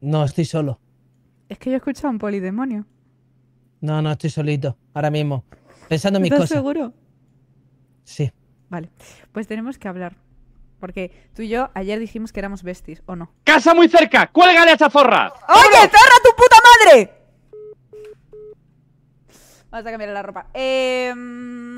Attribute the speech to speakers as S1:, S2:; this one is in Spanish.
S1: No, estoy solo.
S2: Es que yo he escuchado un polidemonio.
S1: No, no, estoy solito, ahora mismo. Pensando en mis ¿Estás
S2: seguro?
S3: Sí. Vale, pues tenemos que hablar. Porque tú y yo ayer dijimos que éramos besties, ¿o no?
S4: ¡Casa muy cerca! ¡Cuélgale a esa zorra! ¡Oye, zorra, tu puta madre!
S5: Vamos a cambiar la ropa. Eh...